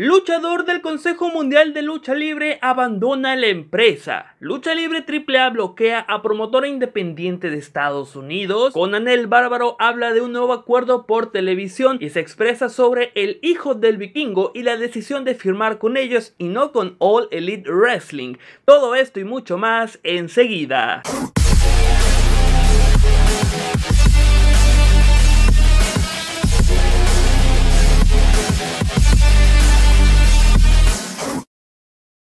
Luchador del Consejo Mundial de Lucha Libre abandona la empresa. Lucha Libre AAA bloquea a promotora independiente de Estados Unidos. Con Anel Bárbaro habla de un nuevo acuerdo por televisión y se expresa sobre el hijo del vikingo y la decisión de firmar con ellos y no con All Elite Wrestling. Todo esto y mucho más enseguida.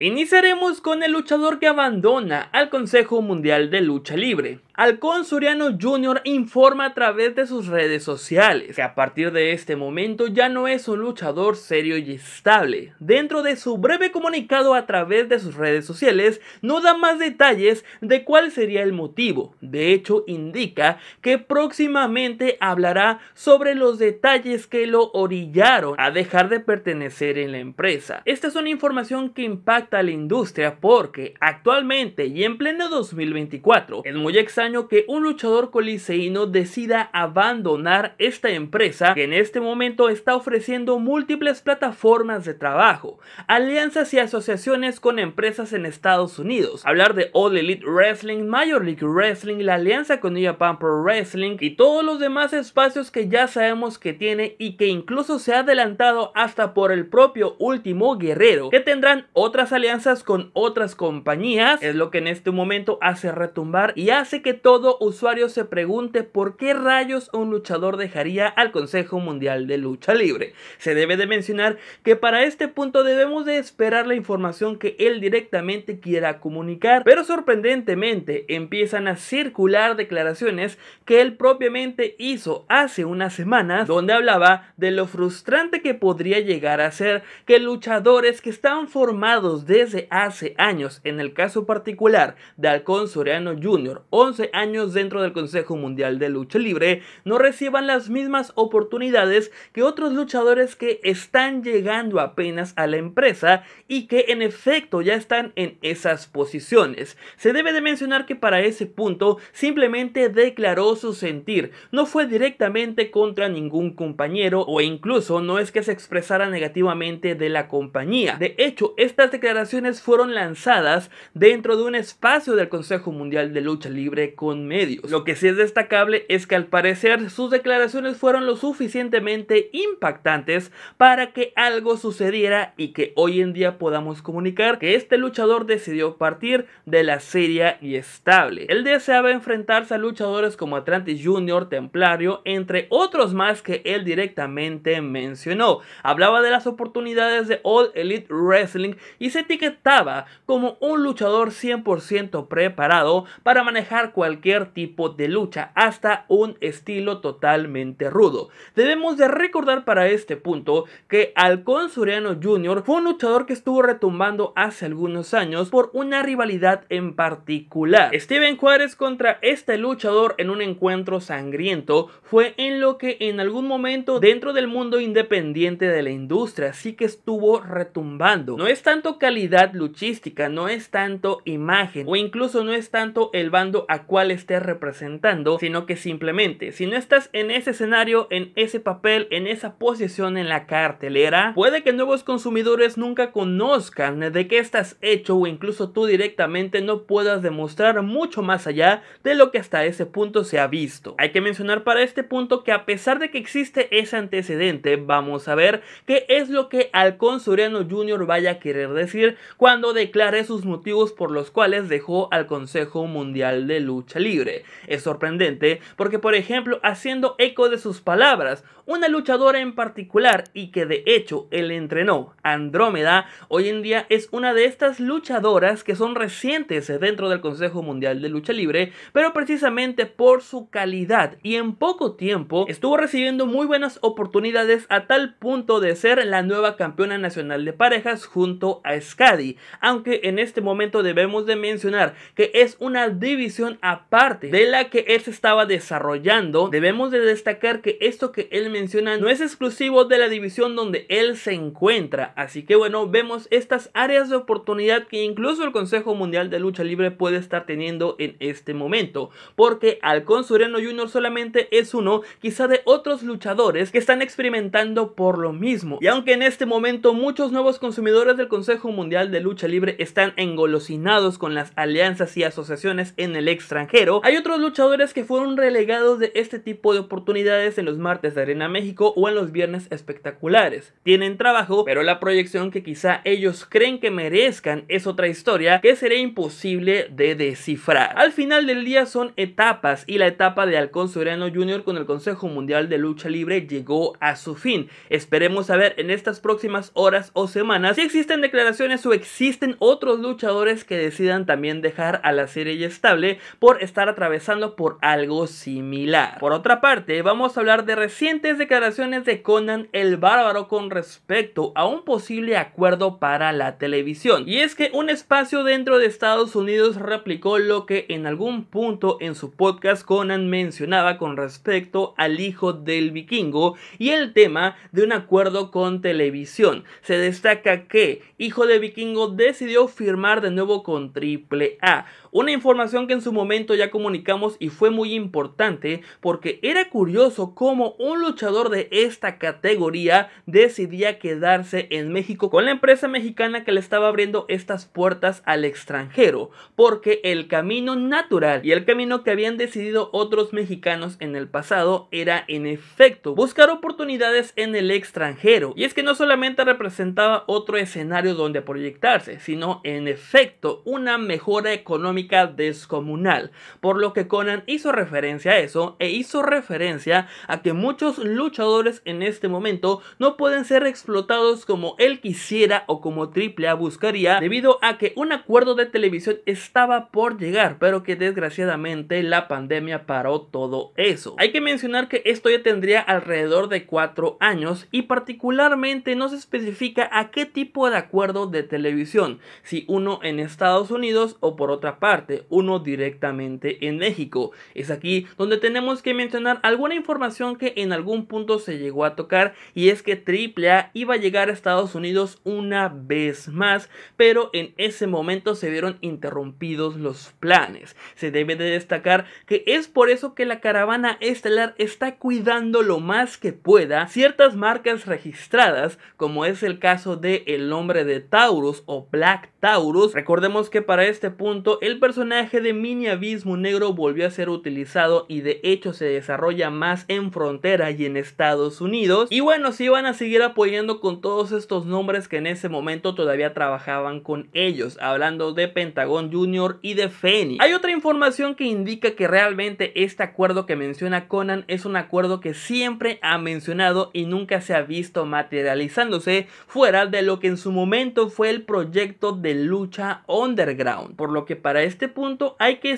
Iniciaremos con el luchador que abandona al Consejo Mundial de Lucha Libre. Alcón Suriano Jr. informa a través de sus redes sociales que a partir de este momento ya no es un luchador serio y estable. Dentro de su breve comunicado a través de sus redes sociales, no da más detalles de cuál sería el motivo. De hecho, indica que próximamente hablará sobre los detalles que lo orillaron a dejar de pertenecer en la empresa. Esta es una información que impacta a la industria porque actualmente y en pleno 2024 es muy extraño que un luchador coliseíno decida abandonar esta empresa que en este momento está ofreciendo múltiples plataformas de trabajo, alianzas y asociaciones con empresas en Estados Unidos. Hablar de All Elite Wrestling, Major League Wrestling, la alianza con New Japan Pro Wrestling y todos los demás espacios que ya sabemos que tiene y que incluso se ha adelantado hasta por el propio último guerrero, que tendrán otras alianzas con otras compañías, es lo que en este momento hace retumbar y hace que todo usuario se pregunte por qué rayos un luchador dejaría al Consejo Mundial de Lucha Libre. Se debe de mencionar que para este punto debemos de esperar la información que él directamente quiera comunicar, pero sorprendentemente empiezan a circular declaraciones que él propiamente hizo hace unas semanas donde hablaba de lo frustrante que podría llegar a ser que luchadores que están formados desde hace años, en el caso particular de Alcón Soriano Jr., 11 años dentro del Consejo Mundial de Lucha Libre no reciban las mismas oportunidades que otros luchadores que están llegando apenas a la empresa y que en efecto ya están en esas posiciones. Se debe de mencionar que para ese punto simplemente declaró su sentir, no fue directamente contra ningún compañero o incluso no es que se expresara negativamente de la compañía. De hecho, estas declaraciones fueron lanzadas dentro de un espacio del Consejo Mundial de Lucha Libre con medios. Lo que sí es destacable es que al parecer sus declaraciones fueron lo suficientemente impactantes para que algo sucediera y que hoy en día podamos comunicar que este luchador decidió partir de la serie y estable. Él deseaba enfrentarse a luchadores como Atlantis Jr., Templario, entre otros más que él directamente mencionó. Hablaba de las oportunidades de All Elite Wrestling y se etiquetaba como un luchador 100% preparado para manejar cualquier tipo de lucha, hasta un estilo totalmente rudo. Debemos de recordar para este punto que alcón Suriano Jr. fue un luchador que estuvo retumbando hace algunos años por una rivalidad en particular. Steven Juárez contra este luchador en un encuentro sangriento fue en lo que en algún momento dentro del mundo independiente de la industria sí que estuvo retumbando. No es tanto calidad luchística, no es tanto imagen o incluso no es tanto el bando cual estés representando, sino que simplemente, si no estás en ese escenario, en ese papel, en esa posición en la cartelera, puede que nuevos consumidores nunca conozcan de qué estás hecho o incluso tú directamente no puedas demostrar mucho más allá de lo que hasta ese punto se ha visto. Hay que mencionar para este punto que a pesar de que existe ese antecedente, vamos a ver qué es lo que Alcón Soriano Jr. vaya a querer decir cuando declare sus motivos por los cuales dejó al Consejo Mundial de Lucha lucha libre. Es sorprendente porque, por ejemplo, haciendo eco de sus palabras, una luchadora en particular y que de hecho él entrenó, Andrómeda, hoy en día es una de estas luchadoras que son recientes dentro del Consejo Mundial de Lucha Libre, pero precisamente por su calidad y en poco tiempo estuvo recibiendo muy buenas oportunidades a tal punto de ser la nueva campeona nacional de parejas junto a Skadi, aunque en este momento debemos de mencionar que es una división a aparte de la que él se estaba desarrollando, debemos de destacar que esto que él menciona no es exclusivo de la división donde él se encuentra. Así que bueno, vemos estas áreas de oportunidad que incluso el Consejo Mundial de Lucha Libre puede estar teniendo en este momento. Porque Alcón Sureno Jr. solamente es uno, quizá de otros luchadores que están experimentando por lo mismo. Y aunque en este momento muchos nuevos consumidores del Consejo Mundial de Lucha Libre están engolosinados con las alianzas y asociaciones en el extranjero, hay otros luchadores que fueron relegados de este tipo de oportunidades en los martes de Arena México o en los viernes espectaculares. Tienen trabajo, pero la proyección que quizá ellos creen que merezcan es otra historia que sería imposible de descifrar. Al final del día son etapas y la etapa de Halcón Soriano Jr. con el Consejo Mundial de Lucha Libre llegó a su fin. Esperemos saber en estas próximas horas o semanas si existen declaraciones o existen otros luchadores que decidan también dejar a la serie estable por estar atravesando por algo similar. Por otra parte, vamos a hablar de recientes declaraciones de Conan el Bárbaro con respecto a un posible acuerdo para la televisión. Y es que un espacio dentro de Estados Unidos replicó lo que en algún punto en su podcast Conan mencionaba con respecto al hijo del vikingo y el tema de un acuerdo con televisión. Se destaca que Hijo de Vikingo decidió firmar de nuevo con Triple A, una información que en su momento ya comunicamos y fue muy importante porque era curioso cómo un luchador de esta categoría decidía quedarse en México con la empresa mexicana que le estaba abriendo estas puertas al extranjero, porque el camino natural y el camino que habían decidido otros mexicanos en el pasado era en efecto buscar oportunidades en el extranjero. Y es que no solamente representaba otro escenario donde proyectarse, sino en efecto una mejora económica descomunal por lo que Conan hizo referencia a eso e hizo referencia a que muchos luchadores en este momento no pueden ser explotados como él quisiera o como Triple buscaría debido a que un acuerdo de televisión estaba por llegar, pero que desgraciadamente la pandemia paró todo eso. Hay que mencionar que esto ya tendría alrededor de 4 años y particularmente no se especifica a qué tipo de acuerdo de televisión, si uno en Estados Unidos o por otra parte, uno directamente en México. Es aquí donde tenemos que mencionar alguna información que en algún punto se llegó a tocar y es que AAA iba a llegar a Estados Unidos una vez más, pero en ese momento se vieron interrumpidos los planes. Se debe de destacar que es por eso que la caravana estelar está cuidando lo más que pueda ciertas marcas registradas, como es el caso de El Nombre de Taurus o Black Taurus. Recordemos que para este punto el personaje de Minia abismo negro volvió a ser utilizado y de hecho se desarrolla más en frontera y en Estados Unidos. Y bueno, si iban a seguir apoyando con todos estos nombres que en ese momento todavía trabajaban con ellos, hablando de Pentagón Jr. y de Feni. Hay otra información que indica que realmente este acuerdo que menciona Conan es un acuerdo que siempre ha mencionado y nunca se ha visto materializándose fuera de lo que en su momento fue el proyecto de lucha underground. Por lo que para este punto hay que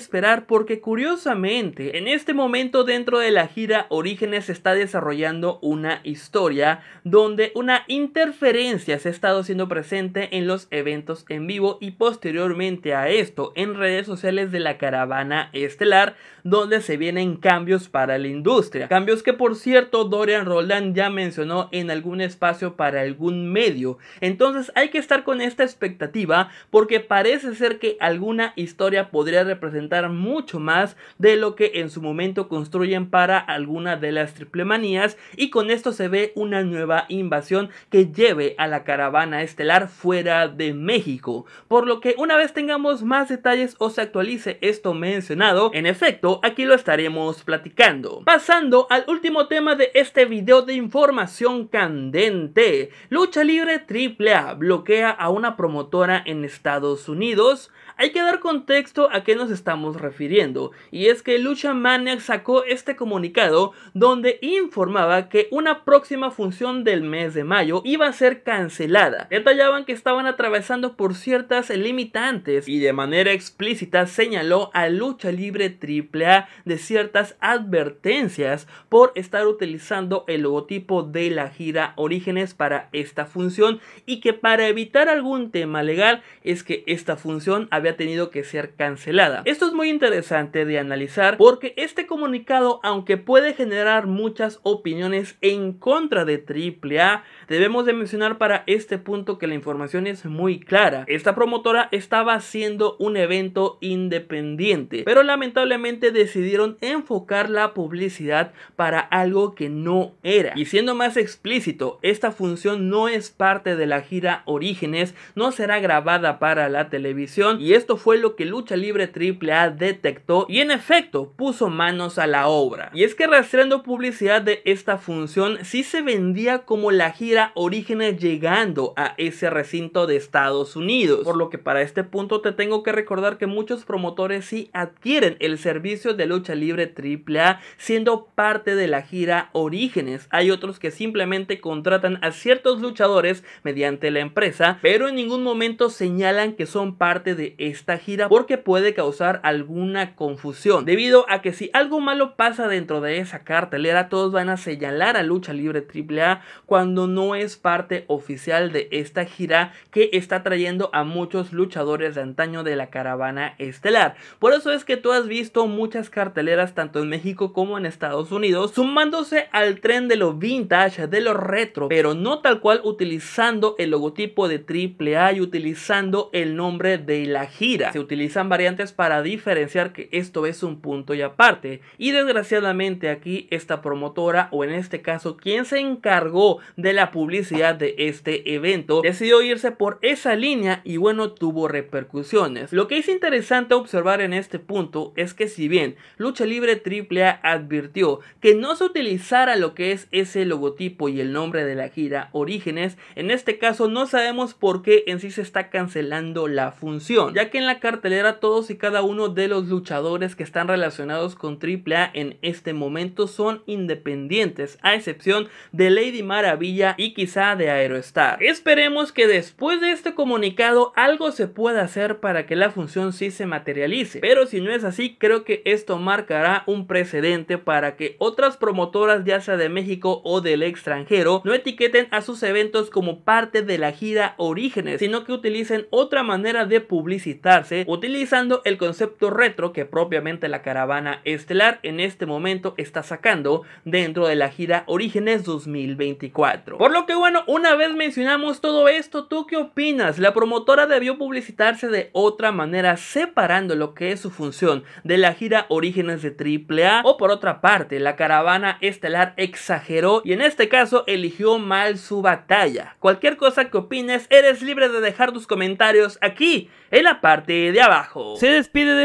porque curiosamente en este momento dentro de la gira Orígenes se está desarrollando una historia donde una interferencia se ha estado siendo presente en los eventos en vivo y posteriormente a esto en redes sociales de la caravana estelar donde se vienen cambios para la industria. Cambios que por cierto Dorian Roland ya mencionó en algún espacio para algún medio. Entonces hay que estar con esta expectativa porque parece ser que alguna historia podría representar mucho más de lo que en su momento construyen para alguna de las triplemanías y con esto se ve una nueva invasión que lleve a la caravana estelar fuera de México, por lo que una vez tengamos más detalles o se actualice esto mencionado, en efecto aquí lo estaremos platicando. Pasando al último tema de este video de información candente, lucha libre triple A bloquea a una promotora en Estados Unidos, hay que dar contexto a qué nos estamos refiriendo, y es que Lucha Maniac sacó este comunicado donde informaba que una próxima función del mes de mayo iba a ser cancelada. Detallaban que estaban atravesando por ciertas limitantes y de manera explícita señaló a Lucha Libre AAA de ciertas advertencias por estar utilizando el logotipo de la gira Orígenes para esta función y que para evitar algún tema legal es que esta función había tenido que ser cancelada. Esto es muy interesante de analizar porque este comunicado, aunque puede generar muchas opiniones en contra de AAA, debemos de mencionar para este punto que la información es muy clara. Esta promotora estaba haciendo un evento independiente, pero lamentablemente decidieron enfocar la publicidad para algo que no era. Y siendo más explícito, esta función no es parte de la gira Orígenes, no será grabada para la televisión y esto fue lo que Lucha Libre AAA detectó y en efecto puso manos a la obra. Y es que rastreando publicidad de esta función si se vendía como la gira Orígenes llegando a ese recinto de Estados Unidos, por lo que para este punto te tengo que recordar que muchos promotores si adquieren el servicio de lucha libre AAA siendo parte de la gira Orígenes. Hay otros que simplemente contratan a ciertos luchadores mediante la empresa, pero en ningún momento señalan que son parte de esta gira porque puede causar alguna confusión, debido a que si algo malo pasa dentro de esa cartelera, todos van a señalar a Lucha Libre AAA cuando no es parte oficial de esta gira que está trayendo a muchos luchadores de antaño de la caravana estelar. Por eso es que tú has visto muchas carteleras tanto en México como en Estados Unidos, sumándose al tren de los vintage, de los retro, pero no tal cual utilizando el logotipo de AAA y utilizando el nombre de la gira. Se utilizan variantes para diferentes diferenciar que esto es un punto y aparte. Y desgraciadamente aquí esta promotora o en este caso quien se encargó de la publicidad de este evento decidió irse por esa línea y bueno tuvo repercusiones. Lo que es interesante observar en este punto es que si bien Lucha Libre AAA advirtió que no se utilizara lo que es ese logotipo y el nombre de la gira Orígenes, en este caso no sabemos por qué en sí se está cancelando la función, ya que en la cartelera todos y cada uno de los luchadores que están relacionados con AAA en este momento son independientes, a excepción de Lady Maravilla y quizá de Aerostar. Esperemos que después de este comunicado algo se pueda hacer para que la función sí se materialice, pero si no es así, creo que esto marcará un precedente para que otras promotoras, ya sea de México o del extranjero, no etiqueten a sus eventos como parte de la gira Orígenes, sino que utilicen otra manera de publicitarse utilizando el concepto retro que propiamente la caravana estelar en este momento está sacando dentro de la gira Orígenes 2024. Por lo que bueno, una vez mencionamos todo esto, ¿tú qué opinas? La promotora debió publicitarse de otra manera separando lo que es su función de la gira Orígenes de AAA o por otra parte, la caravana estelar exageró y en este caso eligió mal su batalla. Cualquier cosa que opines, eres libre de dejar tus comentarios aquí en la parte de abajo. Se despide de